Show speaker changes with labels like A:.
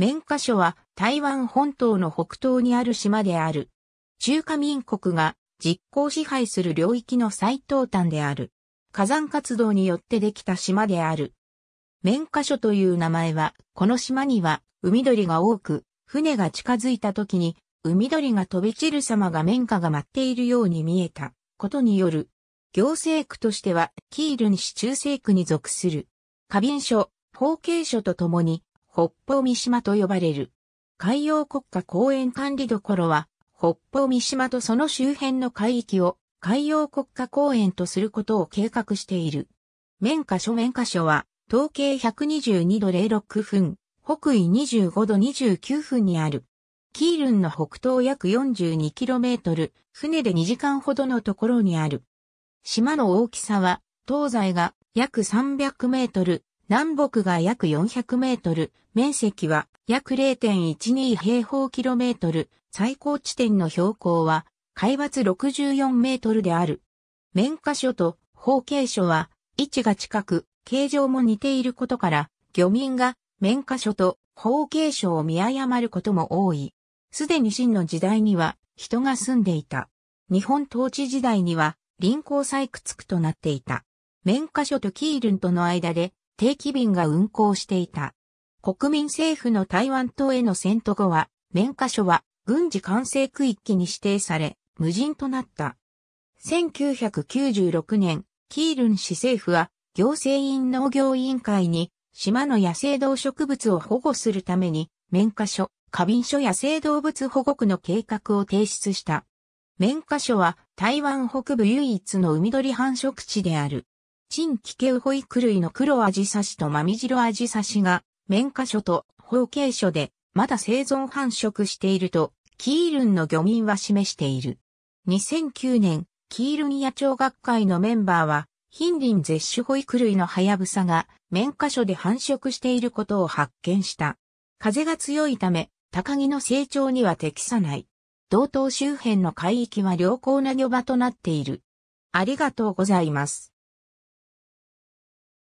A: 綿花書は台湾本島の北東にある島である。中華民国が実効支配する領域の最東端である。火山活動によってできた島である。綿花書という名前は、この島には海鳥が多く、船が近づいた時に海鳥が飛び散る様が綿花が舞っているように見えたことによる。行政区としては、キール市中西区に属する。花瓶所、法慶書とともに、北方三島と呼ばれる。海洋国家公園管理所は、北方三島とその周辺の海域を海洋国家公園とすることを計画している。面箇所面箇所は、東経122度06分、北緯25度29分にある。キールンの北東約 42km、船で2時間ほどのところにある。島の大きさは、東西が約300メートル、南北が約400メートル、面積は約0.12平方キロメートル、最高地点の標高は海抜64メートルである。面下所と方形所は位置が近く、形状も似ていることから、漁民が面下所と方形所を見誤ることも多い。すでに真の時代には人が住んでいた。日本統治時代には臨港採掘区となっていた。面下所とキールンとの間で定期便が運航していた。国民政府の台湾島への戦闘後は、免許所は軍事管制区域に指定され、無人となった。1996年、キールン市政府は行政院農業委員会に島の野生動植物を保護するために免許所、花瓶所野生動物保護区の計画を提出した。免許所は台湾北部唯一の海鳥繁殖地である。チンキケウホイク類の黒アジサシとマミジロアジサシが、綿花所と包茎所で、まだ生存繁殖していると、キールンの漁民は示している。2009年、キールン野鳥学会のメンバーは、ヒンリン絶種保育類のハヤブサが、綿花所で繁殖していることを発見した。風が強いため、高木の成長には適さない。道東周辺の海域は良好な漁場となっている。ありがとうございます。